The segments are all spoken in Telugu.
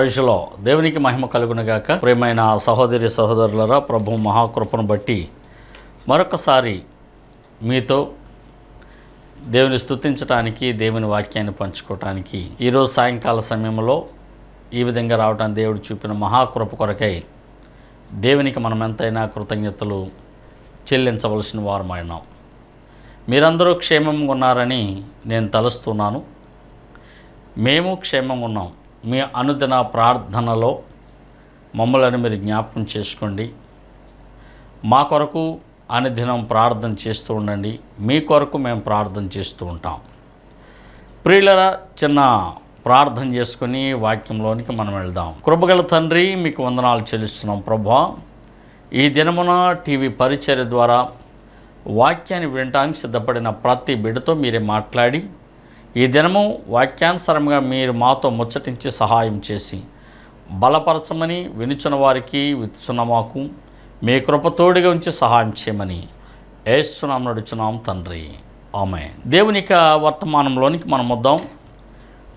ప్రజలో దేవునికి మహిమ కలుగునగాక ప్రేమైన సహోదరి సహోదరులరా ప్రభు మహాకృపను బట్టి మరొకసారి మీతో దేవుని స్థుతించడానికి దేవుని వాక్యాన్ని పంచుకోవటానికి ఈరోజు సాయంకాల సమయంలో ఈ విధంగా రావటానికి దేవుడు చూపిన మహాకృప కొరకై దేవునికి మనం ఎంతైనా కృతజ్ఞతలు చెల్లించవలసిన వారమైనాం మీరందరూ క్షేమంగా ఉన్నారని నేను తలుస్తున్నాను మేము క్షేమంగా ఉన్నాం మీ అనుదిన ప్రార్థనలో మమ్మలను మీరు జ్ఞాపకం చేసుకోండి మా కొరకు అనుదినం ప్రార్థన చేస్తూ ఉండండి మీ కొరకు మేము ప్రార్థన చేస్తూ ఉంటాం ప్రియుల చిన్న ప్రార్థన చేసుకుని వాక్యంలోనికి మనం వెళ్దాం కృపగల తండ్రి మీకు వందనాలు చెల్లిస్తున్నాం ప్రభా ఈ దినమున టీవీ పరిచర్య ద్వారా వాక్యాన్ని వినటానికి సిద్ధపడిన ప్రతి బిడ్డతో మీరే మాట్లాడి ఈ దినము వాక్యానుసరంగా మీరు మాతో ముచ్చటించి సహాయం చేసి బలపరచమని వినుచున్న వారికి విచ్చున్న మాకు మీ కృపతోడిగా ఉంచి సహాయం చేయమని ఏస్తున్నాం నడుచున్నాం తండ్రి ఆమె దేవునిక వర్తమానంలోనికి మనం వద్దాం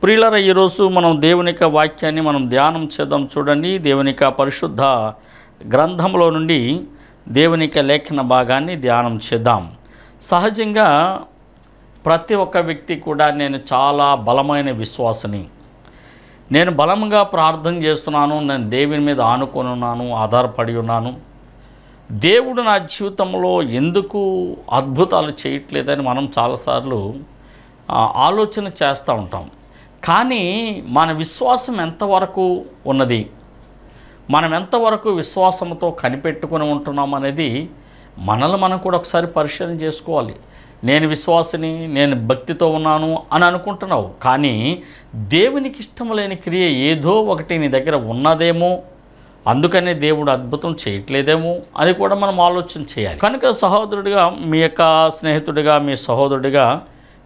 ప్రియులర ఈరోజు మనం దేవునిక వాక్యాన్ని మనం ధ్యానం చేద్దాం చూడండి దేవునిక పరిశుద్ధ గ్రంథంలో నుండి దేవునిక లేఖన భాగాన్ని ధ్యానం చేద్దాం సహజంగా ప్రతి ఒక్క వ్యక్తి కూడా నేను చాలా బలమైన విశ్వాసని నేను బలంగా ప్రార్థన చేస్తున్నాను నేను దేవుని మీద ఆనుకొని ఉన్నాను ఆధారపడి ఉన్నాను దేవుడు నా జీవితంలో ఎందుకు అద్భుతాలు చేయట్లేదని మనం చాలాసార్లు ఆలోచన చేస్తూ ఉంటాం కానీ మన విశ్వాసం ఎంతవరకు ఉన్నది మనం ఎంతవరకు విశ్వాసంతో కనిపెట్టుకుని ఉంటున్నాం అనేది మనల్ని మనం కూడా ఒకసారి పరిశీలన చేసుకోవాలి నేను విశ్వాసిని నేను భక్తితో ఉన్నాను అని అనుకుంటున్నావు కానీ దేవునికి ఇష్టం లేని క్రియ ఏదో ఒకటి నీ దగ్గర ఉన్నదేమో అందుకనే దేవుడు అద్భుతం చేయట్లేదేమో అని కూడా మనం ఆలోచన చేయాలి కనుక సహోదరుడిగా మీ యొక్క స్నేహితుడిగా మీ సహోదరుడిగా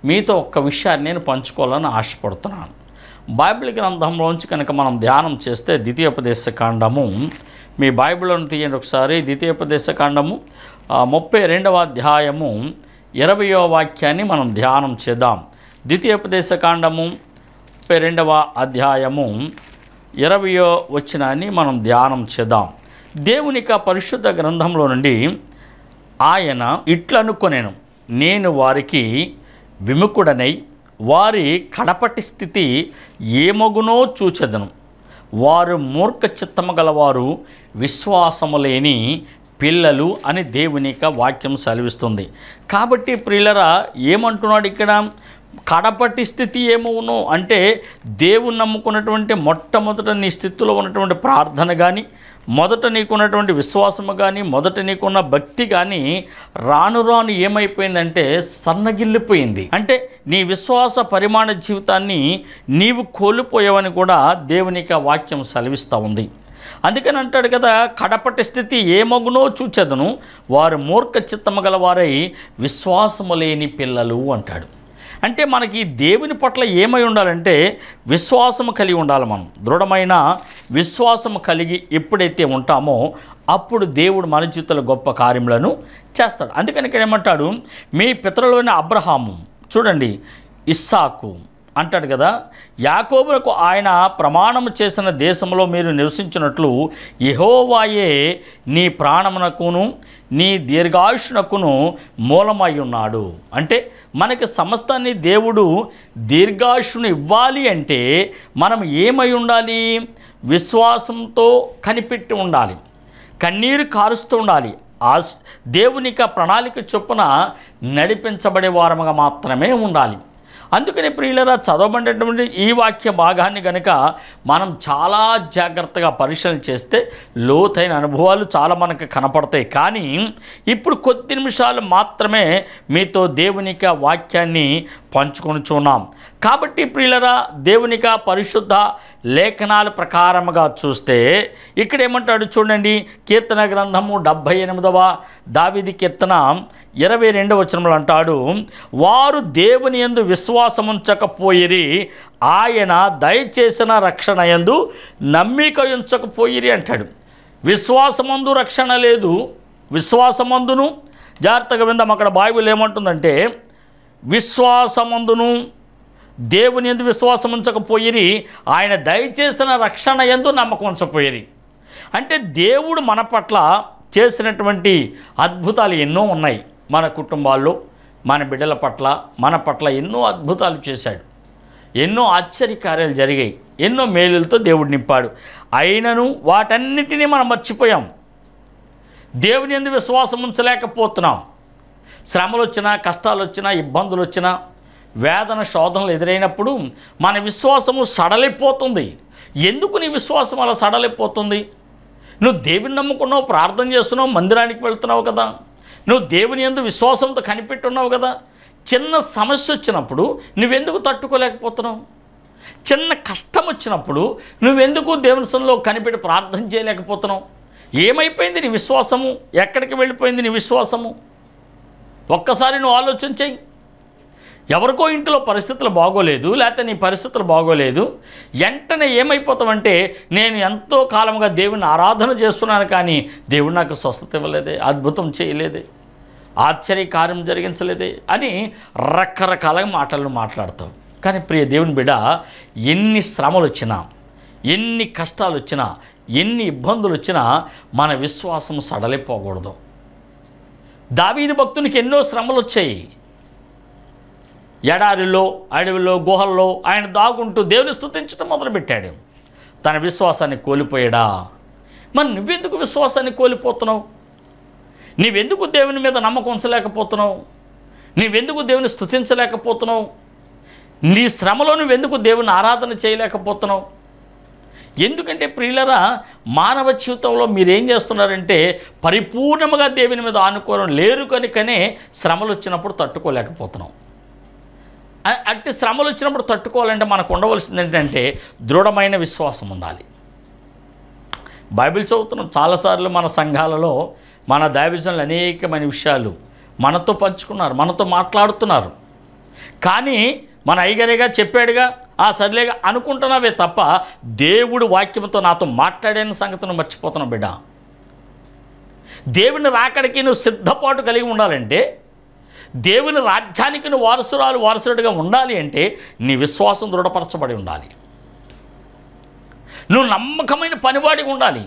మీతో ఒక్క విషయాన్ని నేను పంచుకోవాలని ఆశపడుతున్నాను బైబిల్ గ్రంథంలోంచి కనుక మనం ధ్యానం చేస్తే ద్వితీయోపదేశ కాండము మీ బైబిల్ను తీయండి ఒకసారి ద్వితీయోపదేశ కాండము ముప్పై రెండవ అధ్యాయము ఇరవయో వాక్యాన్ని మనం ధ్యానం చేద్దాం ద్వితీయోపదేశకాండము రెండవ అధ్యాయము ఇరవయో వచ్చినాన్ని మనం ధ్యానం చేద్దాం దేవునిక పరిశుద్ధ గ్రంథంలో నుండి ఆయన ఇట్లనుకొనేను నేను వారికి విముఖుడనై వారి కడపటి స్థితి ఏమగునో చూచెదను వారు మూర్ఖ చిత్తము గలవారు విశ్వాసము లేని పిల్లలు అని దేవుని యొక్క వాక్యం సెలవిస్తుంది కాబట్టి ప్రియులరా ఏమంటున్నాడు ఇక్కడ కడపటి స్థితి ఏమవును అంటే దేవుని నమ్ముకున్నటువంటి మొట్టమొదట నీ స్థితిలో ఉన్నటువంటి ప్రార్థన కానీ మొదట నీకున్నటువంటి విశ్వాసము కానీ మొదట నీకున్న భక్తి కానీ రాను రాను ఏమైపోయిందంటే సన్నగిల్లిపోయింది అంటే నీ విశ్వాస పరిమాణ జీవితాన్ని నీవు కోల్పోయావని కూడా దేవునికి వాక్యం సెలవిస్తూ ఉంది అందుకని అంటాడు కదా కడపటి స్థితి ఏమగునో చూచెదను వారు మూర్ఖ చిత్తము గలవారై విశ్వాసము లేని పిల్లలు అంటాడు అంటే మనకి దేవుని పట్ల ఏమై ఉండాలంటే విశ్వాసము కలిగి ఉండాలి మనం దృఢమైన విశ్వాసము కలిగి ఎప్పుడైతే ఉంటామో అప్పుడు దేవుడు మన చిత్తుల గొప్ప కార్యములను చేస్తాడు అందుకని ఇక్కడ ఏమంటాడు మీ పితరులైన అబ్రహాము చూడండి ఇస్సాకు అంటాడు కదా యాకోబులకు ఆయన ప్రమాణం చేసిన దేశంలో మీరు నివసించినట్లు యహోవాయే నీ ప్రాణమునకును నీ దీర్ఘాయుషునకును మూలమై ఉన్నాడు అంటే మనకి సమస్తాన్ని దేవుడు దీర్ఘాయుషును ఇవ్వాలి అంటే మనం ఏమై ఉండాలి విశ్వాసంతో కనిపెట్టి ఉండాలి కన్నీరు కారుస్తూ ఉండాలి ఆ దేవునిక ప్రణాళిక చొప్పున నడిపించబడే వారముగా మాత్రమే ఉండాలి అందుకని ప్రియులరా చదవబడేటువంటి ఈ వాక్య భాగాన్ని కనుక మనం చాలా జాగ్రత్తగా పరిశీలన చేస్తే లోతైన అనుభవాలు చాలా మనకు కనపడతాయి కానీ ఇప్పుడు కొద్ది నిమిషాలు మాత్రమే మీతో దేవునిక వాక్యాన్ని పంచుకొని చూన్నాం కాబట్టి ప్రియులరా దేవునిక పరిశుద్ధ లేఖనాల ప్రకారముగా చూస్తే ఇక్కడ ఏమంటాడు చూడండి కీర్తన గ్రంథము డెబ్భై ఎనిమిదవ దావిది కీర్తన ఇరవై రెండవ వచనంలో అంటాడు వారు దేవుని ఎందు విశ్వాసముంచకపోయిరి ఆయన దయచేసిన రక్షణ ఎందు నమ్మిక ఉంచకపోయిరి అంటాడు విశ్వాసమందు రక్షణ లేదు విశ్వాసమందును జాగ్రత్తగా విందాం అక్కడ బైబిల్ ఏమంటుందంటే విశ్వాసమందును దేవుని ఎందు విశ్వాసం ఉంచకపోయిరి ఆయన దయచేసిన రక్షణ ఎందు నమ్మకం ఉంచపోయిరి అంటే దేవుడు మన పట్ల చేసినటువంటి అద్భుతాలు ఎన్నో ఉన్నాయి మన కుటుంబాల్లో మన బిడ్డల పట్ల మన పట్ల ఎన్నో అద్భుతాలు చేశాడు ఎన్నో ఆశ్చర్యకార్యాలు జరిగాయి ఎన్నో మేలులతో దేవుడు నింపాడు అయినను వాటన్నిటినీ మనం మర్చిపోయాం దేవుని ఎందుకు విశ్వాసం ఉంచలేకపోతున్నాం శ్రమలు వచ్చినా కష్టాలు వచ్చినా ఇబ్బందులు వచ్చినా వేదన శోధనలు ఎదురైనప్పుడు మన విశ్వాసము సడలిపోతుంది ఎందుకు నీ విశ్వాసం అలా సడలిపోతుంది నువ్వు దేవుని నమ్ముకున్నావు ప్రార్థన చేస్తున్నావు మందిరానికి వెళ్తున్నావు కదా నువ్వు దేవుని ఎందు విశ్వాసంతో కనిపెట్టున్నావు కదా చిన్న సమస్య వచ్చినప్పుడు నువ్వెందుకు తట్టుకోలేకపోతున్నావు చిన్న కష్టం వచ్చినప్పుడు నువ్వెందుకు దేవుని సన్నిలో కనిపెట్టి ప్రార్థన చేయలేకపోతున్నావు ఏమైపోయింది నీ విశ్వాసము ఎక్కడికి వెళ్ళిపోయింది నీ విశ్వాసము ఒక్కసారి నువ్వు ఆలోచన చేయి ఎవరికో ఇంట్లో పరిస్థితులు బాగోలేదు లేకపోతే నీ పరిస్థితులు బాగోలేదు వెంటనే ఏమైపోతావంటే నేను ఎంతో కాలంగా దేవుని ఆరాధన చేస్తున్నాను కానీ దేవుడు నాకు స్వస్థత ఇవ్వలేదే అద్భుతం చేయలేదే ఆశ్చర్యకార్యం జరిగించలేదే అని రకరకాల మాటలను మాట్లాడతావు కానీ ప్రియ దేవుని బిడ ఎన్ని శ్రమలు వచ్చినా ఎన్ని కష్టాలు వచ్చినా ఎన్ని ఇబ్బందులు వచ్చినా మన విశ్వాసం సడలిపోకూడదు దావీది భక్తునికి ఎన్నో శ్రమలు వచ్చాయి ఎడారిలో అడవిలో గుహల్లో ఆయన దాగుంటూ దేవుని స్థుతించడం మొదలుపెట్టాడు తన విశ్వాసాన్ని కోల్పోయాడా మరి నువ్వెందుకు విశ్వాసాన్ని కోల్పోతున్నావు నీవెందుకు దేవుని మీద నమ్మకం ఉంచలేకపోతున్నావు నీవెందుకు దేవుని స్థుతించలేకపోతున్నావు నీ శ్రమలో నువ్వెందుకు దేవుని ఆరాధన చేయలేకపోతున్నావు ఎందుకంటే ప్రియులరా మానవ జీవితంలో మీరేం చేస్తున్నారంటే పరిపూర్ణంగా దేవుని మీద ఆనుకోవడం లేరు కనుకనే శ్రమలు వచ్చినప్పుడు తట్టుకోలేకపోతున్నాం అట్టి శ్రమలు వచ్చినప్పుడు తట్టుకోవాలంటే మనకు ఉండవలసింది ఏంటంటే దృఢమైన విశ్వాసం ఉండాలి బైబిల్ చదువుతున్నాం చాలాసార్లు మన సంఘాలలో మన దైవజనులు అనేకమైన విషయాలు మనతో పంచుకున్నారు మనతో మాట్లాడుతున్నారు కానీ మన అయ్యగారేగా చెప్పాడుగా ఆ సర్లేగా అనుకుంటున్నావే తప్ప దేవుడు వాక్యంతో నాతో మాట్లాడిన సంగతిని మర్చిపోతున్నావు బిడ్డ దేవుని రాకడికి నువ్వు సిద్ధపాటు కలిగి ఉండాలంటే దేవుని రాజ్యానికి నువ్వు వారసురాలు వారసుడిగా ఉండాలి అంటే నీ విశ్వాసం దృఢపరచబడి ఉండాలి నువ్వు నమ్మకమైన పనివాడిగా ఉండాలి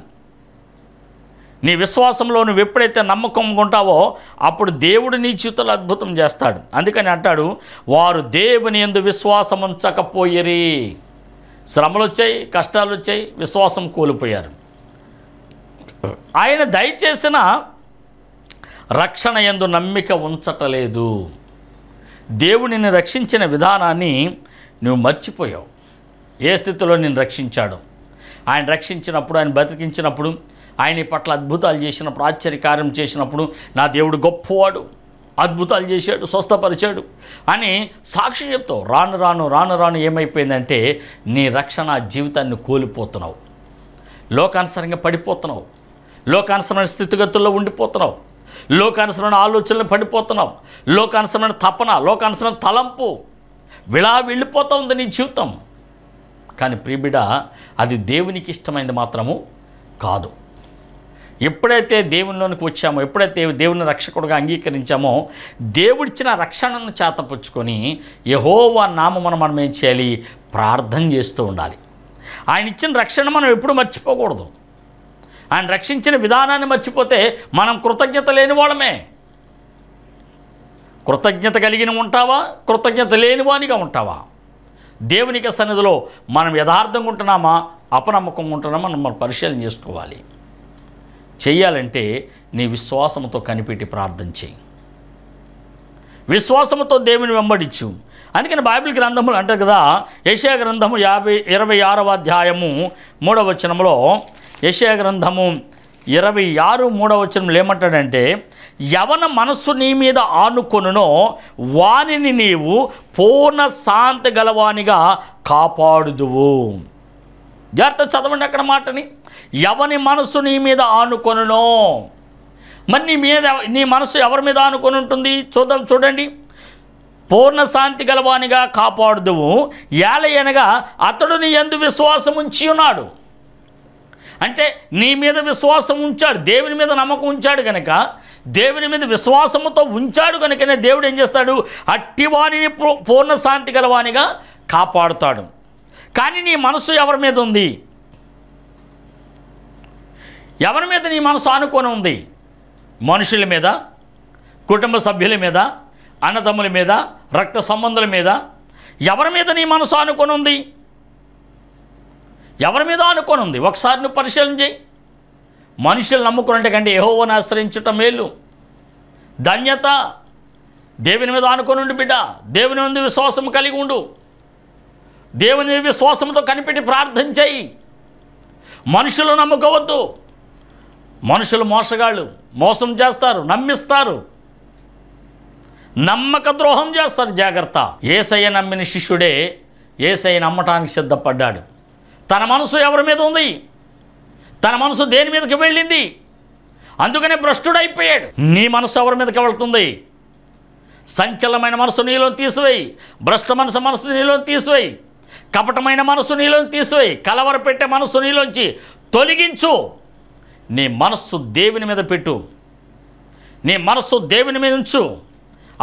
నీ విశ్వాసంలో నువ్వు ఎప్పుడైతే నమ్మకం ఉంటావో అప్పుడు దేవుడు నీ చితులు అద్భుతం చేస్తాడు అందుకని అంటాడు వారు దేవుని ఎందు విశ్వాసం ఉంచకపోయేరి శ్రమలు వచ్చాయి కష్టాలు వచ్చాయి విశ్వాసం కోల్పోయారు ఆయన దయచేసిన రక్షణ ఎందు నమ్మిక ఉంచటలేదు దేవుడిని రక్షించిన విధానాన్ని నువ్వు మర్చిపోయావు ఏ స్థితిలో నేను రక్షించాడు ఆయన రక్షించినప్పుడు ఆయన బతికించినప్పుడు ఆయన పట్ల అద్భుతాలు చేసినప్పుడు ఆశ్చర్యకార్యం చేసినప్పుడు నా దేవుడు గొప్పవాడు అద్భుతాలు చేశాడు స్వస్థపరిచాడు అని సాక్షి చెప్తావు రాను రాను రాను రాను ఏమైపోయిందంటే నీ రక్షణ జీవితాన్ని కోల్పోతున్నావు లోకానుసరంగా పడిపోతున్నావు లోకానుసరమైన స్థితిగతుల్లో ఉండిపోతున్నావు లోకానుసరమైన ఆలోచనలు పడిపోతున్నావు లోకానుసరమైన తపన లోకానుసరమైన తలంపు విలా వెళ్ళిపోతూ ఉంది నీ జీవితం కానీ ప్రియబిడ అది దేవునికి ఇష్టమైంది మాత్రము కాదు ఎప్పుడైతే దేవునిలోనికి వచ్చామో ఎప్పుడైతే దేవుని రక్షకుడుగా అంగీకరించామో దేవుడిచ్చిన రక్షణను చేతపుచ్చుకొని యహోవా నామమును మనం ఏం చేయాలి ప్రార్థన చేస్తూ ఉండాలి ఆయన ఇచ్చిన రక్షణ మనం ఎప్పుడు మర్చిపోకూడదు ఆయన రక్షించిన విధానాన్ని మర్చిపోతే మనం కృతజ్ఞత లేని వాళ్ళమే కృతజ్ఞత కలిగిన ఉంటావా కృతజ్ఞత లేనివానిగా ఉంటావా దేవునిక సన్నిధిలో మనం యథార్థంగా ఉంటున్నామా అపనమ్మకంగా ఉంటున్నామా మనం పరిశీలన చేసుకోవాలి చేయాలంటే నీ విశ్వాసంతో కనిపెట్టి ప్రార్థన చేయి విశ్వాసంతో దేవుని వెంబడించు అందుకని బైబిల్ గ్రంథములు అంటారు కదా యశయా గ్రంథము యాభై ఇరవై ఆరవ అధ్యాయము మూడవ వచనంలో యశయా గ్రంథము ఇరవై ఆరు మూడవ వచనంలో ఏమంటాడంటే యవన మనస్సు నీ మీద ఆనుకొనునో వానిని నీవు పూర్ణ శాంతి గలవానిగా కాపాడుదువు జాగ్రత్త చదవండి అక్కడ మాటని ఎవని మనసు నీ మీద ఆనుకొనునో మరి నీ మీద నీ మనసు ఎవరి మీద ఆనుకొని ఉంటుంది చూద్దాం చూడండి పూర్ణ శాంతి గలవానిగా కాపాడుదువు ఏలయనగా అతడు నీ ఎందు విశ్వాసం ఉంచి ఉన్నాడు అంటే నీ మీద విశ్వాసం ఉంచాడు దేవుని మీద నమ్మకం ఉంచాడు కనుక దేవుని మీద విశ్వాసముతో ఉంచాడు కనుకనే దేవుడు ఏం చేస్తాడు అట్టివాణిని పూర్ణ శాంతి గలవానిగా కాపాడుతాడు కానీ నీ మనసు ఎవరి మీద ఉంది ఎవరి మీద నీ మనసు ఆనుకొని ఉంది మనుషుల మీద కుటుంబ సభ్యుల మీద అన్నదమ్ముల మీద రక్త సంబంధుల మీద ఎవరి మీద నీ మనసు ఆనుకొని ఉంది ఎవరి మీద ఆనుకొని ఉంది ఒకసారి నువ్వు పరిశీలన చేయి మనుషులు నమ్ముకున్నట్టు కంటే ఏహోవని ఆశ్రయించటం మేలు ధన్యత దేవుని మీద ఆనుకొని ఉండి బిడ్డ దేవుని మీద విశ్వాసం కలిగి ఉండు దేవుని విశ్వాసంతో కనిపెట్టి ప్రార్థన చేయి మనుషులు నమ్ముకోవద్దు మనుషులు మోసగాళ్ళు మోసం చేస్తారు నమ్మిస్తారు నమ్మక ద్రోహం చేస్తారు జాగ్రత్త ఏసయ్య నమ్మిన శిష్యుడే ఏసయ్య నమ్మటానికి సిద్ధపడ్డాడు తన మనసు ఎవరి మీద ఉంది తన మనసు దేని మీదకి వెళ్ళింది అందుకనే భ్రష్టుడైపోయాడు నీ మనసు ఎవరి మీదకి వెళుతుంది సంచలమైన మనసు నీలో తీసివేయి భ్రష్ట మనసు మనసు నీలో తీసివేయి కపటమైన మనసు నీలోని తీసివేయి కలవరపెట్టే మనసు నీలోంచి తొలగించు నీ మనస్సు దేవుని మీద పెట్టు నీ మనస్సు దేవుని మీద ఉంచు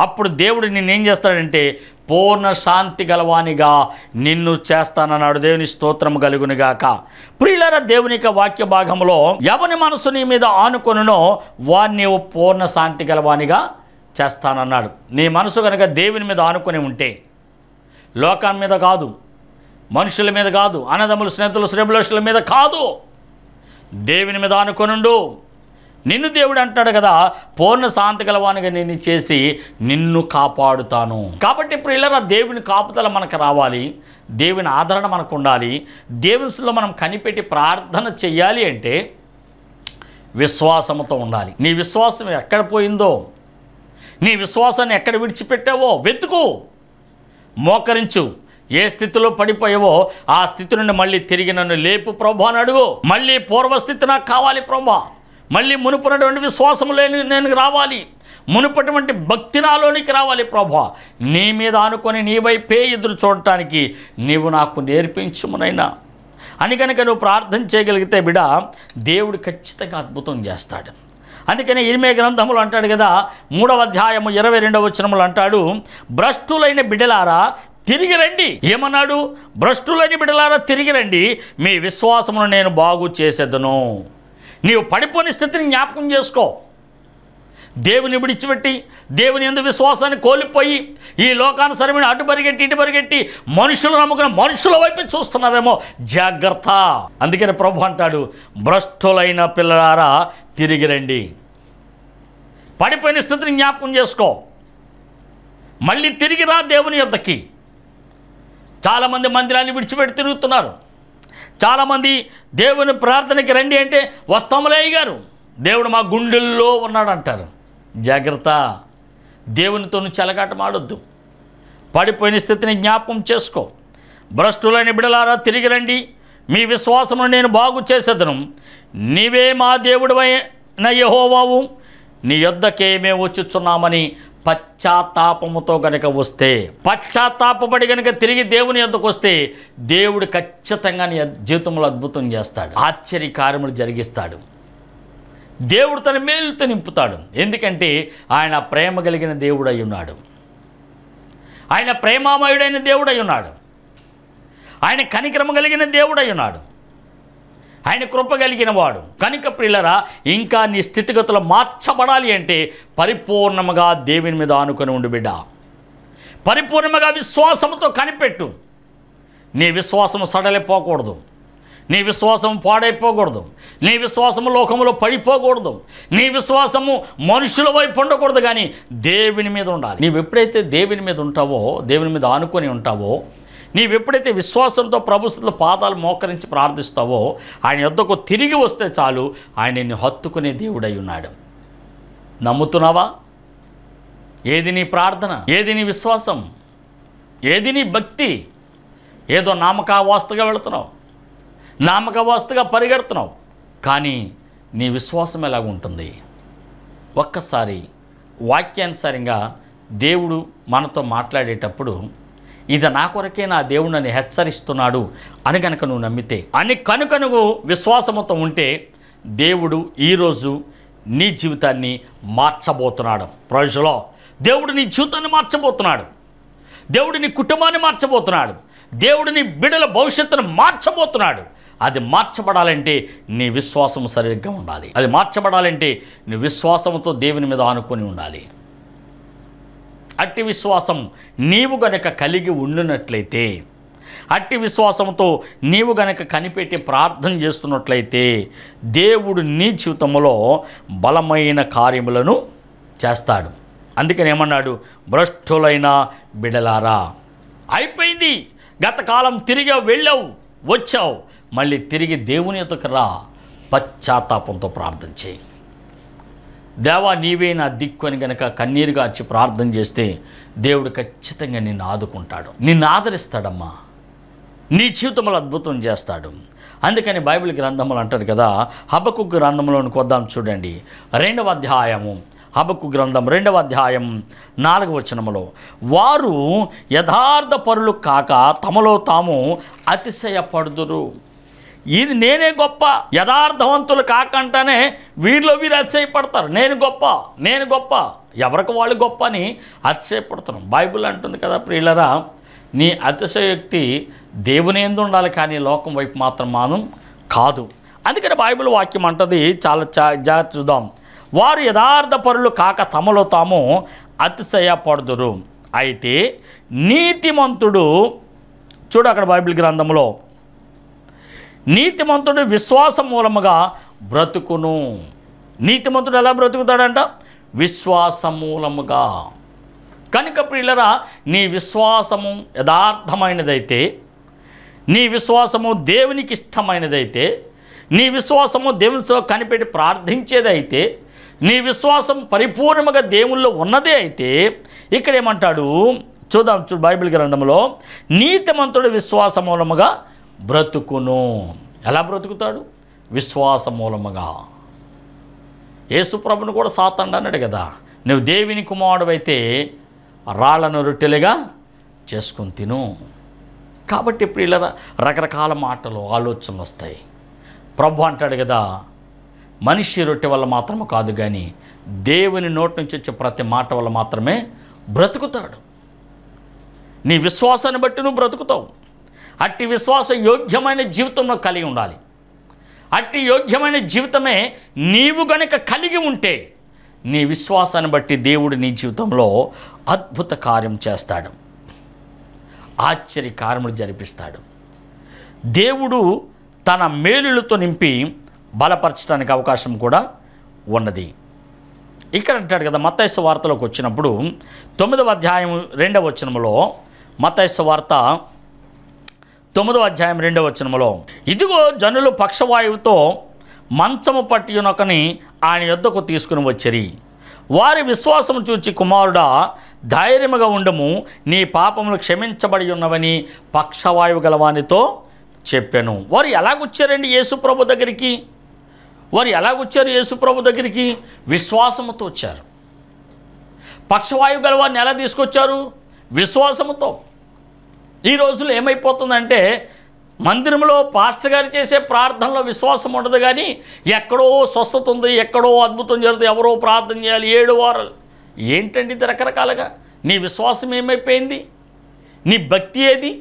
అప్పుడు దేవుడు ఏం చేస్తాడంటే పూర్ణ శాంతి గలవానిగా నిన్ను చేస్తానన్నాడు దేవుని స్తోత్రం కలుగునిగాక ప్రియుల దేవుని యొక్క వాక్య భాగంలో ఎవని మనసు నీ మీద ఆనుకొనునో వారిని పూర్ణ శాంతి గలవానిగా చేస్తానన్నాడు నీ మనసు కనుక దేవుని మీద ఆనుకొని ఉంటే లోకాన్ని మీద కాదు మనుషుల మీద కాదు అన్నదమ్ముల స్నేహితులు శ్రేబులషుల మీద కాదు దేవుని మీద అనుకునుండు నిన్ను దేవుడు అంటాడు కదా పూర్ణ శాంతి గలవానిగా నేను చేసి నిన్ను కాపాడుతాను కాబట్టి ఇప్పుడు ఇలా దేవుని కాపుతల మనకు రావాలి దేవుని ఆదరణ మనకు ఉండాలి దేవునిలో మనం కనిపెట్టి ప్రార్థన చెయ్యాలి అంటే విశ్వాసంతో ఉండాలి నీ విశ్వాసం ఎక్కడ పోయిందో నీ విశ్వాసాన్ని ఎక్కడ విడిచిపెట్టావో వెతుకు మోకరించు ఏ స్థితిలో పడిపోయావో ఆ స్థితి నుండి మళ్ళీ తిరిగి నన్ను లేపు ప్రభా అని అడుగు మళ్ళీ పూర్వస్థితి నాకు కావాలి ప్రభా మళ్ళీ మునుపునటువంటి విశ్వాసం లేని నేను రావాలి మునుపటువంటి భక్తి నాలోనికి రావాలి ప్రభా నీ మీద ఆనుకొని నీ వైపే ఎదురు చూడటానికి నీవు నాకు నేర్పించమునైనా అని కనుక నువ్వు ప్రార్థన చేయగలిగితే బిడ దేవుడు ఖచ్చితంగా అద్భుతం చేస్తాడు అందుకని ఇరిమే గ్రంథములు అంటాడు కదా మూడవ అధ్యాయము ఇరవై రెండవ వచనములు అంటాడు భ్రష్టులైన బిడలారా తిరిగి రండి ఏమన్నాడు భ్రష్టులని బిడలారా తిరిగి రండి మీ విశ్వాసమును నేను బాగు చేసేదను నీవు పడిపోని స్థితిని జ్ఞాపకం చేసుకో దేవుని విడిచిపెట్టి దేవుని ఎందు విశ్వాసాన్ని కోల్పోయి ఈ లోకానుసరమైన అటు పరిగెట్టి ఇటు పరిగెట్టి మనుషులు నమ్ముకున్న మనుషుల వైపు చూస్తున్నావేమో జాగ్రత్త అందుకని ప్రభు అంటాడు భ్రష్టులైన పిల్లలారా తిరిగి రండి పడిపోయిన స్థితిని జ్ఞాపకం చేసుకో మళ్ళీ తిరిగి రా దేవుని యొద్దకి చాలామంది మందిరాన్ని విడిచిపెట్టి తిరుగుతున్నారు చాలామంది దేవుని ప్రార్థనకి రండి అంటే వస్తాములయ్య గారు దేవుడు మా గుండెల్లో ఉన్నాడు అంటారు జాగ్రత్త దేవునితో చెలగాటమాడొద్దు పడిపోయిన స్థితిని జ్ఞాపకం చేసుకో భ్రష్టులైన బిడలారా తిరిగి రండి మీ విశ్వాసమును నేను బాగు చేసేదను నీవే మా దేవుడు అయిన యహోవావు నీ యొద్దకే మేము వచ్చుచున్నామని పశ్చాత్తాపముతో గనక వస్తే పశ్చాత్తాపడి గనక తిరిగి దేవుని ఎంతకు వస్తే దేవుడు ఖచ్చితంగా నీ జీవితంలో అద్భుతం చేస్తాడు ఆశ్చర్య కార్యములు జరిగిస్తాడు దేవుడు తన మేలుతో నింపుతాడు ఎందుకంటే ఆయన ప్రేమ కలిగిన దేవుడు అయి ఉన్నాడు ఆయన ప్రేమామయుడైన దేవుడు అయి ఉన్నాడు ఆయన కనిక్రమ కలిగిన దేవుడు అయి ఉన్నాడు ఆయన కృప కలిగిన వాడు కనుక ప్రిల్లరా ఇంకా నీ స్థితిగతులు మార్చబడాలి అంటే పరిపూర్ణముగా దేవుని మీద ఆనుకొని ఉండు బిడ్డ పరిపూర్ణముగా విశ్వాసంతో కనిపెట్టు నీ విశ్వాసం సడలిపోకూడదు నీ విశ్వాసం పాడైపోకూడదు నీ విశ్వాసము లోకంలో పడిపోకూడదు నీ విశ్వాసము మనుషుల వైపు ఉండకూడదు కానీ దేవుని మీద ఉండాలి నీవు ఎప్పుడైతే దేవుని మీద ఉంటావో దేవుని మీద ఆనుకొని ఉంటావో నీవు ఎప్పుడైతే విశ్వాసంతో ప్రభుత్వ పాదాలు మోకరించి ప్రార్థిస్తావో ఆయన వద్దకు తిరిగి వస్తే చాలు ఆయన నిన్ను హత్తుకునే దేవుడై ఉన్నాడు నమ్ముతున్నావా ఏది నీ ప్రార్థన ఏది నీ విశ్వాసం ఏది నీ భక్తి ఏదో నామకావాస్తుగా వెళుతున్నావు నామకావాస్తుగా పరిగెడుతున్నావు కానీ నీ విశ్వాసం ఎలాగ ఉంటుంది ఒక్కసారి వాక్యానుసారంగా దేవుడు మనతో మాట్లాడేటప్పుడు ఇది నా కొరకే నా దేవుడు నన్ను హెచ్చరిస్తున్నాడు అని కనుక నువ్వు నమ్మితే అని కనుక నువ్వు విశ్వాసముతో ఉంటే దేవుడు ఈరోజు నీ జీవితాన్ని మార్చబోతున్నాడు ప్రజలో దేవుడు నీ జీవితాన్ని మార్చబోతున్నాడు దేవుడు నీ కుటుంబాన్ని మార్చబోతున్నాడు దేవుడు నీ బిడల భవిష్యత్తును మార్చబోతున్నాడు అది మార్చబడాలంటే నీ విశ్వాసం సరిగ్గా ఉండాలి అది మార్చబడాలంటే నీ విశ్వాసంతో దేవుని మీద ఆనుకొని ఉండాలి అట్టి విశ్వాసం నీవు గనక కలిగి ఉండునట్లయితే అట్టి విశ్వాసంతో నీవు గనక కనిపెట్టి ప్రార్థన చేస్తున్నట్లయితే దేవుడు నీ జీవితంలో బలమైన కార్యములను చేస్తాడు అందుకని ఏమన్నాడు భ్రష్టులైన బిడలారా అయిపోయింది గతకాలం తిరిగి వెళ్ళావు వచ్చావు మళ్ళీ తిరిగి దేవుని రా పశ్చాత్తాపంతో ప్రార్థన చేయి దేవా నీవే నా దిక్కు అని కనుక కన్నీరుగా వచ్చి ప్రార్థన చేస్తే దేవుడు ఖచ్చితంగా నిన్ను ఆదుకుంటాడు నిన్ను ఆదరిస్తాడమ్మా నీ జీవితంలో అద్భుతం చేస్తాడు అందుకని బైబిల్ గ్రంథములు అంటారు కదా హబకు గ్రంథంలోని కొద్దాం చూడండి రెండవ అధ్యాయము హబకు గ్రంథం రెండవ అధ్యాయం నాలుగు వచనములో వారు యథార్థ పరులు కాక తమలో తాము అతిశయపడుదురు ఇది నేనే గొప్ప యథార్థవంతులు కాకంటనే వీళ్ళు వీరు అతిశయపడతారు నేను గొప్ప నేను గొప్ప ఎవరికి వాళ్ళు గొప్ప అని అతిశయపడుతున్నాం బైబుల్ అంటుంది కదా ప్రియులరా నీ అతిశయోక్తి దేవుని ఎందు ఉండాలి కానీ లోకం వైపు మాత్రం మానం కాదు అందుకని బైబిల్ వాక్యం అంటది చాలా జాగ్రత్త చూద్దాం వారు యథార్థ పరులు కాక తమలో తాము అతిశయపడుదురు అయితే నీతిమంతుడు చూడు అక్కడ బైబిల్ గ్రంథంలో నీతిమంతుడు విశ్వాసం మూలముగా బ్రతుకును నీతిమంతుడు ఎలా బ్రతుకుతాడంట విశ్వాసం మూలముగా కనుక ప్రియులరా నీ విశ్వాసము యథార్థమైనదైతే నీ విశ్వాసము దేవునికి ఇష్టమైనదైతే నీ విశ్వాసము దేవునితో కనిపెట్టి ప్రార్థించేదైతే నీ విశ్వాసం పరిపూర్ణంగా దేవుల్లో ఉన్నదే అయితే ఇక్కడ ఏమంటాడు చూద్దాం చూ బైబిల్ గ్రంథంలో నీతిమంతుడు విశ్వాసమూలముగా బ్రతుకును ఎలా బ్రతుకుతాడు విశ్వాస మూలముగా యేసుప్రభుని కూడా సాతండి అన్నాడు కదా నువ్వు దేవిని అయితే రాళ్లను రొట్టెలుగా చేసుకుని తిను కాబట్టి ఇప్పుడు ఇలా రకరకాల మాటలు ఆలోచనలు వస్తాయి ప్రభు అంటాడు కదా మనిషి రొట్టె వల్ల మాత్రమే కాదు కానీ దేవుని నోటి నుంచి వచ్చే ప్రతి మాట వల్ల మాత్రమే బ్రతుకుతాడు నీ విశ్వాసాన్ని బట్టి నువ్వు బ్రతుకుతావు అట్టి విశ్వాస యోగ్యమైన జీవితంలో కలిగి ఉండాలి అట్టి యోగ్యమైన జీవితమే నీవు గనక కలిగి ఉంటే నీ విశ్వాసాన్ని బట్టి దేవుడు నీ జీవితంలో అద్భుత కార్యం చేస్తాడు ఆశ్చర్య జరిపిస్తాడు దేవుడు తన మేలులతో నింపి బలపరచడానికి అవకాశం కూడా ఉన్నది ఇక్కడ అంటాడు కదా మత్తైసు వార్తలోకి వచ్చినప్పుడు తొమ్మిదవ అధ్యాయం రెండవ వచనంలో మత్తైసు వార్త తొమ్మిదో అధ్యాయం రెండవ వచనములో ఇదిగో జనులు పక్షవాయువుతో మంచము పట్టినొకని ఆయన యుద్ధకు తీసుకుని వచ్చిరి వారి విశ్వాసం చూచి కుమారుడ ధైర్యముగా ఉండము నీ పాపములు క్షమించబడి ఉన్నవని పక్షవాయువు గలవానితో చెప్పాను వారు ఎలాగొచ్చారండి యేసుప్రభు దగ్గరికి వారు ఎలాగొచ్చారు యేసుప్రభు దగ్గరికి విశ్వాసముతో వచ్చారు పక్షవాయువు గలవారిని ఎలా తీసుకొచ్చారు విశ్వాసముతో ఈ రోజుల్లో ఏమైపోతుందంటే మందిరంలో పాస్టర్ గారు చేసే ప్రార్థనలో విశ్వాసం ఉండదు కానీ ఎక్కడో స్వస్థత ఉంది ఎక్కడో అద్భుతం జరుగుతుంది ఎవరో ప్రార్థన చేయాలి ఏడు వారాలు ఏంటండి ఇది రకరకాలుగా నీ విశ్వాసం ఏమైపోయింది నీ భక్తి ఏది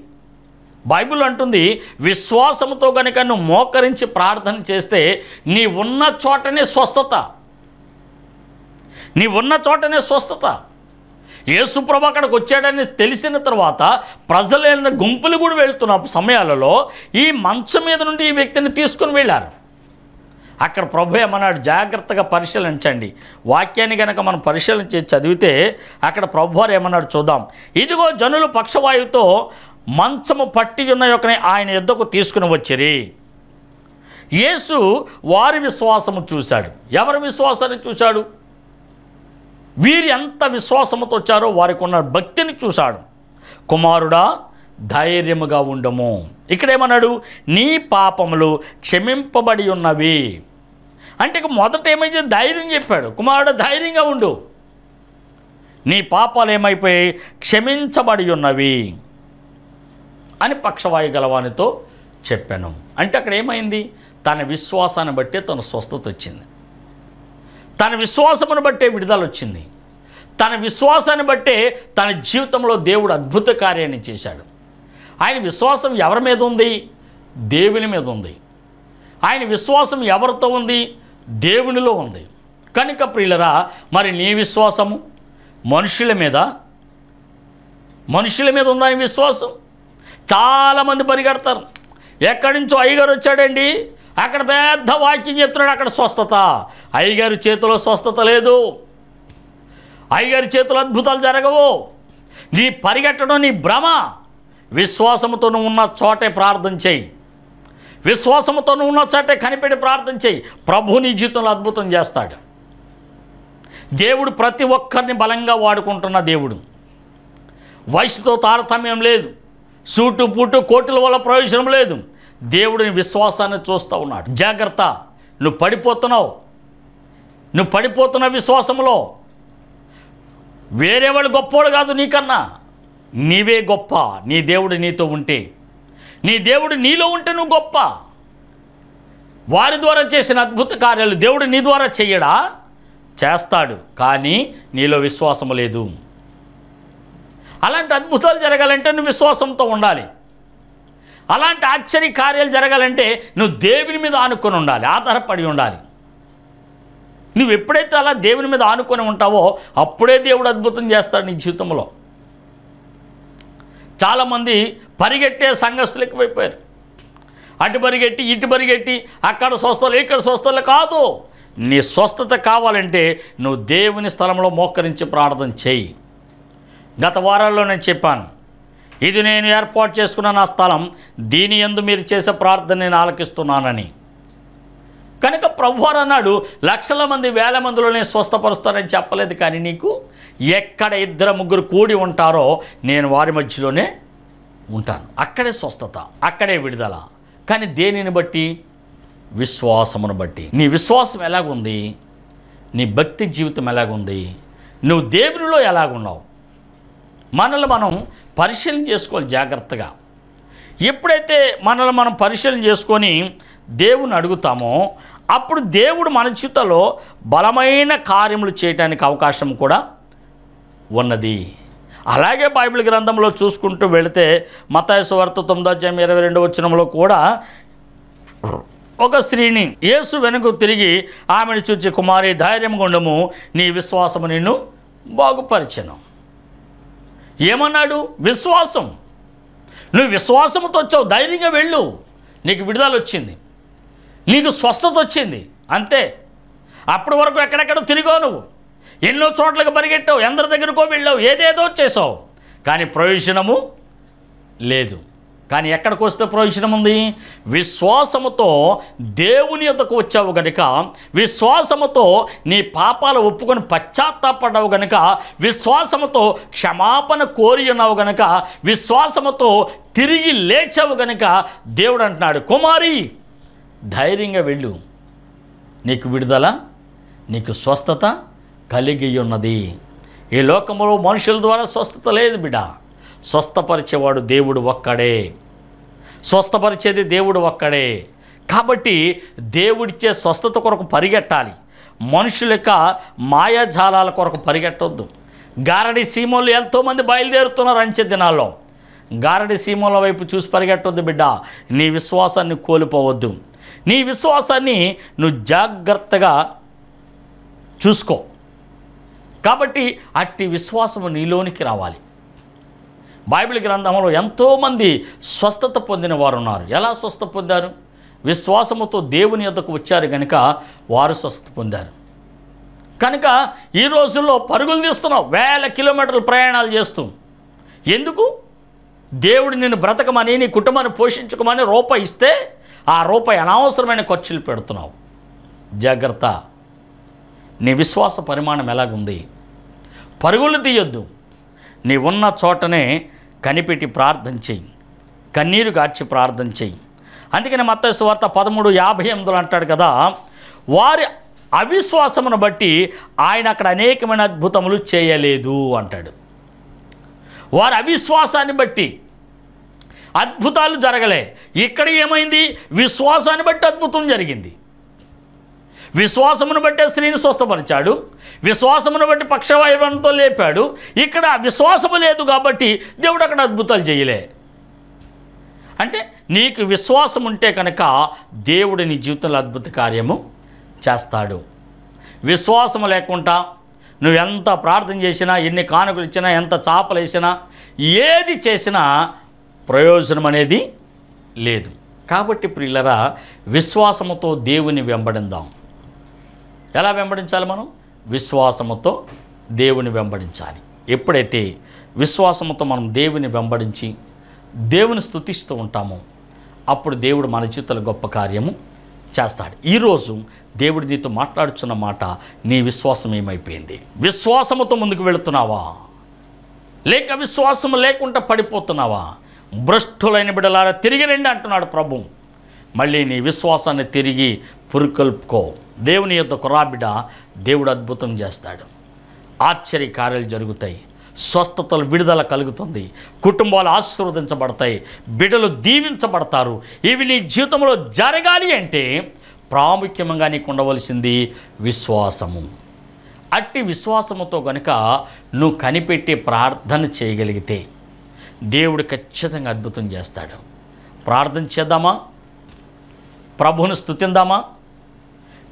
బైబిల్ అంటుంది విశ్వాసంతో కనుక నువ్వు మోకరించి ప్రార్థన చేస్తే నీ ఉన్న చోటనే స్వస్థత నీ ఉన్న చోటనే స్వస్థత యేసుప్రభు అక్కడికి వచ్చాడని తెలిసిన తర్వాత ప్రజలైన గుంపులు కూడా వెళ్తున్న సమయాలలో ఈ మంచం మీద నుండి ఈ వ్యక్తిని తీసుకుని వెళ్ళారు అక్కడ ప్రభు ఏమన్నాడు జాగ్రత్తగా పరిశీలించండి వాక్యాన్ని కనుక మనం పరిశీలించి చదివితే అక్కడ ప్రభు వారు ఏమన్నాడు చూద్దాం ఇదిగో జనులు పక్షవాయువుతో మంచము పట్టి ఉన్న యొక్కనే ఆయన ఎద్దకు తీసుకుని వచ్చిరి యేసు వారి విశ్వాసము చూశాడు ఎవరి విశ్వాసాన్ని చూశాడు వీరు ఎంత విశ్వాసంతో వచ్చారో వారికి ఉన్న భక్తిని చూశాడు కుమారుడా ధైర్యముగా ఉండము ఇక్కడేమన్నాడు నీ పాపములు క్షమింపబడి ఉన్నవి అంటే ఇక మొదట ఏమైంది ధైర్యం చెప్పాడు కుమారుడు ధైర్యంగా ఉండు నీ పాపాలు ఏమైపోయి క్షమించబడి ఉన్నవి అని పక్షవాయు గలవానితో చెప్పాను అంటే అక్కడ ఏమైంది తన విశ్వాసాన్ని బట్టి తన స్వస్థత వచ్చింది తన విశ్వాసమును బట్టే విడుదల వచ్చింది తన విశ్వాసాన్ని బట్టే తన జీవితంలో దేవుడు అద్భుత కార్యాన్ని చేశాడు ఆయన విశ్వాసం ఎవరి మీద ఉంది దేవుని మీద ఉంది ఆయన విశ్వాసం ఎవరితో ఉంది దేవునిలో ఉంది కనుక ప్రియులరా మరి నీ విశ్వాసము మనుషుల మీద మనుషుల మీద ఉందా విశ్వాసం చాలామంది పరిగెడతారు ఎక్కడి నుంచో అయ్యగారు వచ్చాడండి అక్కడ పెద్ద వాక్యం చెప్తున్నాడు అక్కడ స్వస్థత అయ్యగారి చేతిలో స్వస్థత లేదు అయ్యగారి చేతులు అద్భుతాలు జరగవు నీ పరిగెట్టడం నీ భ్రమ విశ్వాసంతో ఉన్న చోటే ప్రార్థన చేయి విశ్వాసంతో ఉన్న చోటే కనిపెట్టి ప్రార్థన చేయి ప్రభు నీ జీవితంలో అద్భుతం చేస్తాడు దేవుడు ప్రతి ఒక్కరిని బలంగా వాడుకుంటున్న దేవుడు వయసుతో తారతమ్యం లేదు సూటు పుట్టు కోటుల వల్ల ప్రయోజనం లేదు దేవుడిని విశ్వాసాన్ని చూస్తూ ఉన్నాడు జాగ్రత్త నువ్వు పడిపోతున్నావు నువ్వు పడిపోతున్న విశ్వాసంలో వేరే వాళ్ళు గొప్పవాడు కాదు నీకన్నా నీవే గొప్ప నీ దేవుడు నీతో ఉంటే నీ దేవుడు నీలో ఉంటే నువ్వు గొప్ప వారి ద్వారా చేసిన అద్భుత కార్యాలు దేవుడు నీ ద్వారా చెయ్యడా చేస్తాడు కానీ నీలో విశ్వాసం లేదు అలాంటి అద్భుతాలు జరగాలంటే నువ్వు విశ్వాసంతో ఉండాలి అలాంటి ఆశ్చర్య కార్యాలు జరగాలంటే నువ్వు దేవుని మీద ఆనుకొని ఉండాలి ఆధారపడి ఉండాలి నువ్వు ఎప్పుడైతే అలా దేవుని మీద ఆనుకొని ఉంటావో అప్పుడే దేవుడు అద్భుతం చేస్తాడు నీ జీవితంలో చాలామంది పరిగెట్టే సంఘస్థులు ఎక్కువైపోయారు అటు పరిగెట్టి ఇటు పరిగెట్టి అక్కడ స్వస్థలు ఇక్కడ స్వస్థలు కాదు నీ స్వస్థత కావాలంటే నువ్వు దేవుని స్థలంలో మోకరించి ప్రార్థన చేయి గత వారాల్లో నేను చెప్పాను ఇది నేను ఏర్పాటు చేసుకున్న నా స్థలం దీని ఎందు మీరు చేసే ప్రార్థన నేను ఆలకిస్తున్నానని కనుక ప్రభువారు అన్నాడు లక్షల మంది వేల మందిలో నేను స్వస్థపరుస్తానని చెప్పలేదు కానీ నీకు ఎక్కడ ఇద్దరు ముగ్గురు కూడి ఉంటారో నేను వారి మధ్యలోనే ఉంటాను అక్కడే స్వస్థత అక్కడే విడుదల కానీ దేనిని బట్టి విశ్వాసమును బట్టి నీ విశ్వాసం ఎలాగుంది నీ భక్తి జీవితం ఎలాగుంది నువ్వు దేవునిలో ఎలాగున్నావు మనల్ని మనం పరిశీలన చేసుకోవాలి జాగ్రత్తగా ఎప్పుడైతే మనల్ని మనం పరిశీలన చేసుకొని దేవుని అడుగుతామో అప్పుడు దేవుడు మన చిత్తలో బలమైన కార్యములు చేయడానికి అవకాశం కూడా ఉన్నది అలాగే బైబిల్ గ్రంథంలో చూసుకుంటూ వెళితే వార్త తొమ్మిదో జమ ఇరవై రెండు వచ్చినంలో కూడా ఒక స్త్రీని యేసు వెనుక తిరిగి ఆమెను చూచి కుమారి ధైర్యం ఉండము నీ విశ్వాసము నిన్ను బాగుపరిచను ఏమన్నాడు విశ్వాసం నువ్వు విశ్వాసంతో వచ్చావు ధైర్యంగా వెళ్ళు నీకు విడుదల వచ్చింది నీకు స్వస్థత వచ్చింది అంతే అప్పటి వరకు ఎక్కడెక్కడో తిరిగావు నువ్వు ఎన్నో చోట్లకు పరిగెట్టావు ఎందరి దగ్గరకో వెళ్ళావు ఏదేదో చేసావు కానీ ప్రయోజనము లేదు కానీ ఎక్కడికి వస్తే ప్రయోజనం ఉంది విశ్వాసముతో దేవుని యొక్కకు వచ్చావు గనుక విశ్వాసముతో నీ పాపాలు ఒప్పుకొని పశ్చాత్తాపడ్డావు గనుక విశ్వాసముతో క్షమాపణ కోరి ఉన్నావు గనుక విశ్వాసముతో తిరిగి లేచావు గనుక దేవుడు అంటున్నాడు కుమారి ధైర్యంగా వెళ్ళు నీకు విడుదల నీకు స్వస్థత కలిగి ఉన్నది ఈ లోకంలో మనుషుల ద్వారా స్వస్థత లేదు బిడ్డ స్వస్థపరిచేవాడు దేవుడు ఒక్కడే స్వస్థపరిచేది దేవుడు ఒక్కడే కాబట్టి దేవుడిచ్చే స్వస్థత కొరకు పరిగెట్టాలి మనుషుల యొక్క మాయాజాలాల కొరకు పరిగెట్టొద్దు గారడి సీమలు ఎంతోమంది బయలుదేరుతున్నారు అంచె దినాల్లో గారడి సీమల వైపు చూసి పరిగెట్టొద్దు బిడ్డ నీ విశ్వాసాన్ని కోల్పోవద్దు నీ విశ్వాసాన్ని నువ్వు జాగ్రత్తగా చూసుకో కాబట్టి అట్టి విశ్వాసము నీలోనికి రావాలి బైబిల్ గ్రంథంలో ఎంతోమంది స్వస్థత పొందిన వారు ఉన్నారు ఎలా స్వస్థ పొందారు విశ్వాసముతో దేవుని ఎద్దకు వచ్చారు కనుక వారు స్వస్థత పొందారు కనుక ఈ రోజుల్లో పరుగులు తీస్తున్నావు వేల కిలోమీటర్లు ప్రయాణాలు చేస్తూ ఎందుకు దేవుడు నిన్ను బ్రతకమని నీ కుటుంబాన్ని పోషించుకోమని రూప ఇస్తే ఆ రూపాయి అనవసరమైన ఖర్చులు పెడుతున్నావు జాగ్రత్త నీ విశ్వాస పరిమాణం ఎలాగుంది పరుగులు తీయొద్దు ఉన్న చోటనే కనిపెట్టి ప్రార్థన చేయి కన్నీరు గార్చి ప్రార్థన చేయి అందుకని మత వార్త పదమూడు యాభై ఎనిమిదిలో అంటాడు కదా వారి అవిశ్వాసమును బట్టి ఆయన అక్కడ అనేకమైన అద్భుతములు చేయలేదు అంటాడు వారి అవిశ్వాసాన్ని బట్టి అద్భుతాలు జరగలే ఇక్కడ ఏమైంది విశ్వాసాన్ని బట్టి అద్భుతం జరిగింది విశ్వాసమును బట్టే స్త్రీని స్వస్థపరిచాడు విశ్వాసమును బట్టి పక్షవాయువంతో లేపాడు ఇక్కడ విశ్వాసము లేదు కాబట్టి దేవుడు అక్కడ అద్భుతాలు చేయలే అంటే నీకు విశ్వాసం ఉంటే కనుక దేవుడు నీ జీవితంలో అద్భుత కార్యము చేస్తాడు విశ్వాసం లేకుండా నువ్వు ఎంత ప్రార్థన చేసినా ఎన్ని కానుకలు ఇచ్చినా ఎంత చాపలు వేసినా ఏది చేసినా ప్రయోజనం అనేది లేదు కాబట్టి ప్రియులరా విశ్వాసముతో దేవుని వెంబడిందాం ఎలా వెంబడించాలి మనం విశ్వాసముతో దేవుని వెంబడించాలి ఎప్పుడైతే విశ్వాసముతో మనం దేవుని వెంబడించి దేవుని స్థుతిస్తూ ఉంటామో అప్పుడు దేవుడు మన జీవితంలో గొప్ప కార్యము చేస్తాడు ఈరోజు దేవుడు నీతో మాట్లాడుచున్న మాట నీ విశ్వాసం ఏమైపోయింది విశ్వాసముతో ముందుకు వెళుతున్నావా లేక విశ్వాసం లేకుండా పడిపోతున్నావా భ్రష్టులైన బిడలారా తిరిగి రండి అంటున్నాడు ప్రభు మళ్ళీ నీ విశ్వాసాన్ని తిరిగి పురుకొల్పుకో దేవుని యొక్క కురాబిడ దేవుడు అద్భుతం చేస్తాడు ఆశ్చర్య కార్యాలు జరుగుతాయి స్వస్థతలు విడుదల కలుగుతుంది కుటుంబాలు ఆశీర్వదించబడతాయి బిడ్డలు దీవించబడతారు ఇవి నీ జీవితంలో జరగాలి అంటే ప్రాముఖ్యంగా నీకు ఉండవలసింది విశ్వాసము అట్టి విశ్వాసముతో గనుక నువ్వు కనిపెట్టి ప్రార్థన చేయగలిగితే దేవుడు ఖచ్చితంగా అద్భుతం చేస్తాడు ప్రార్థన చేద్దామా ప్రభువును స్థుతిందామా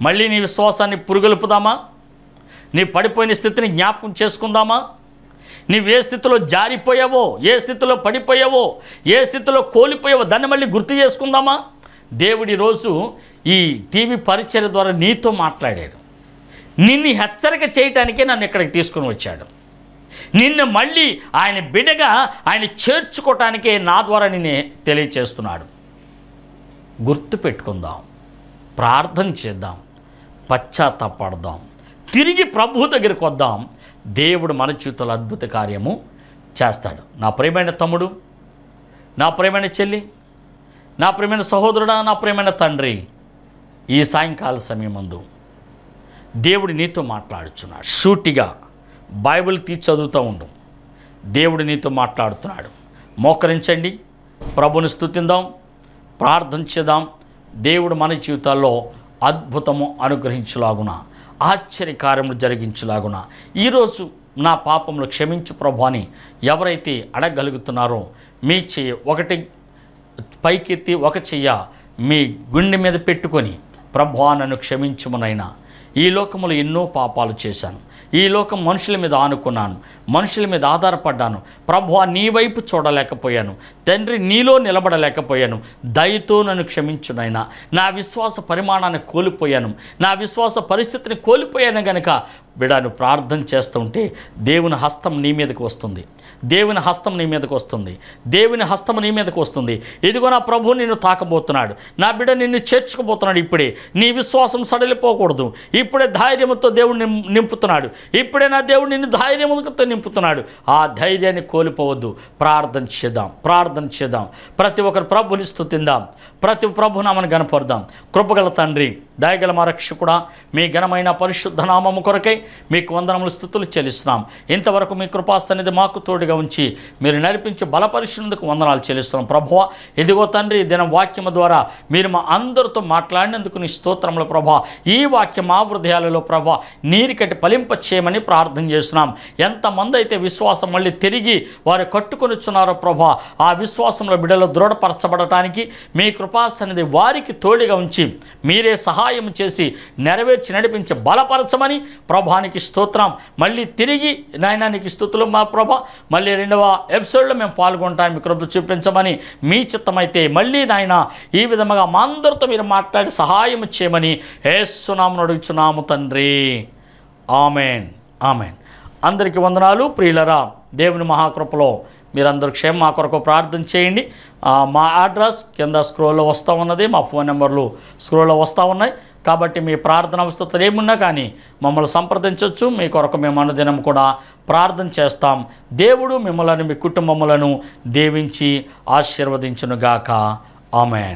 మళ్ళీ నీ విశ్వాసాన్ని పురుగొలుపుదామా నీ పడిపోయిన స్థితిని జ్ఞాపకం చేసుకుందామా నీవు ఏ స్థితిలో జారిపోయావో ఏ స్థితిలో పడిపోయావో ఏ స్థితిలో కోల్పోయావో దాన్ని మళ్ళీ గుర్తు చేసుకుందామా దేవుడి రోజు ఈ టీవీ పరిచయ ద్వారా నీతో మాట్లాడాడు నిన్ను హెచ్చరిక చేయటానికే నన్ను ఇక్కడికి తీసుకుని వచ్చాడు నిన్ను మళ్ళీ ఆయన బిడగా ఆయన చేర్చుకోవటానికే నా ద్వారా నిన్నే తెలియచేస్తున్నాడు గుర్తు పెట్టుకుందాం ప్రార్థన చేద్దాం పశ్చాత్తాపడదాం తిరిగి ప్రభు దగ్గరికి వద్దాం దేవుడు మన చూతుల అద్భుత కార్యము చేస్తాడు నా ప్రియమైన తమ్ముడు నా ప్రియమైన చెల్లి నా ప్రియమైన సహోదరుడా నా ప్రియమైన తండ్రి ఈ సాయంకాల సమయమందు దేవుడి నీతో మాట్లాడుచున్నాడు షూటిగా బైబిల్ తీ చదువుతూ ఉండు దేవుడి నీతో మాట్లాడుతున్నాడు మోకరించండి ప్రభుని స్థుతిందాం ప్రార్థన చేద్దాం దేవుడు మన జీవితాల్లో అద్భుతము అనుగ్రహించులాగున ఆశ్చర్యకార్యములు జరిగించులాగున ఈరోజు నా పాపములు క్షమించు ప్రభు అని ఎవరైతే అడగలుగుతున్నారో మీ చెయ్యి ఒకటి పైకెత్తి ఒక చెయ్య మీ గుండె మీద పెట్టుకొని ప్రభు నన్ను క్షమించమునైనా ఈ లోకములో ఎన్నో పాపాలు చేశాను ఈ లోకం మనుషుల మీద ఆనుకున్నాను మనుషుల మీద ఆధారపడ్డాను ప్రభు నీ వైపు చూడలేకపోయాను తండ్రి నీలో నిలబడలేకపోయాను దయతో నన్ను క్షమించునైనా నా విశ్వాస పరిమాణాన్ని కోల్పోయాను నా విశ్వాస పరిస్థితిని కోల్పోయాను గనక విడాను ప్రార్థన చేస్తుంటే దేవుని హస్తం నీ మీదకి వస్తుంది దేవుని హస్తం నీ మీదకు వస్తుంది దేవుని హస్తం నీ మీదకు వస్తుంది ఇదిగో నా ప్రభు నిన్ను తాకబోతున్నాడు నా బిడ్డ నిన్ను చేర్చుకుపోతున్నాడు ఇప్పుడే నీ విశ్వాసం సడలిపోకూడదు ఇప్పుడే ధైర్యంతో దేవుడు నింపుతున్నాడు ఇప్పుడే నా దేవుడు నిన్ను ధైర్యంతో నింపుతున్నాడు ఆ ధైర్యాన్ని కోల్పోవద్దు ప్రార్థన చేద్దాం ప్రార్థన చేద్దాం ప్రతి ఒక్కరు ప్రభుని స్థుతిందాం ప్రతి ప్రభునామని గనపరుదాం కృపగల తండ్రి దయగల మా రక్షకుడా మీ ఘనమైన పరిశుద్ధ నామము కొరకై మీకు వందనములు స్థుతులు చెల్లిస్తున్నాం ఇంతవరకు మీ కృపాసన్నిధి మాకు తోడుగా ఉంచి మీరు నడిపించి బలపరిచినందుకు వందనాలు చెల్లిస్తున్నాం ప్రభావ ఇదిగో తండ్రి దినం వాక్యము ద్వారా మీరు మా అందరితో మాట్లాడినందుకు నీ స్తోత్రములు ప్రభా ఈ వాక్యం మా హృదయాలలో ప్రభా నీరికటి పలింప చేయమని ప్రార్థన చేస్తున్నాం ఎంతమంది అయితే విశ్వాసం మళ్ళీ తిరిగి వారు కట్టుకొనిచ్చున్నారో ప్రభా ఆ విశ్వాసంలో బిడలో దృఢపరచబడటానికి మీ కృపాసన్నిధి వారికి తోడుగా ఉంచి మీరే సహాయం చేసి నెరవేర్చి నడిపించి బలపరచమని ప్రభా ప్రభానికి స్తోత్రం మళ్ళీ తిరిగి నాయనానికి స్థుతులు మా ప్రభ మళ్ళీ రెండవ ఎపిసోడ్లో మేము పాల్గొంటాం మీ కృప చూపించమని మీ చిత్తమైతే మళ్ళీ నాయన ఈ విధముగా మా అందరితో మీరు మాట్లాడి సహాయం చేయమని ఏసునామను అడుగుచున్నాము తండ్రి ఆమెన్ ఆమెన్ అందరికీ వందనాలు ప్రియులరా దేవుని మహాకృపలో మీరందరూ క్షేమం మా కొరకు ప్రార్థన చేయండి మా అడ్రస్ కింద స్క్రోల్లో వస్తూ ఉన్నది మా ఫోన్ నెంబర్లు స్క్రోల్లో వస్తూ ఉన్నాయి కాబట్టి మీ ప్రార్థన అవసరం ఏమున్నా కానీ మమ్మల్ని సంప్రదించవచ్చు మీ కొరకు మేము అనుదినం కూడా ప్రార్థన చేస్తాం దేవుడు మిమ్మలను మీ కుటుంబములను దేవించి ఆశీర్వదించునుగాక ఆమె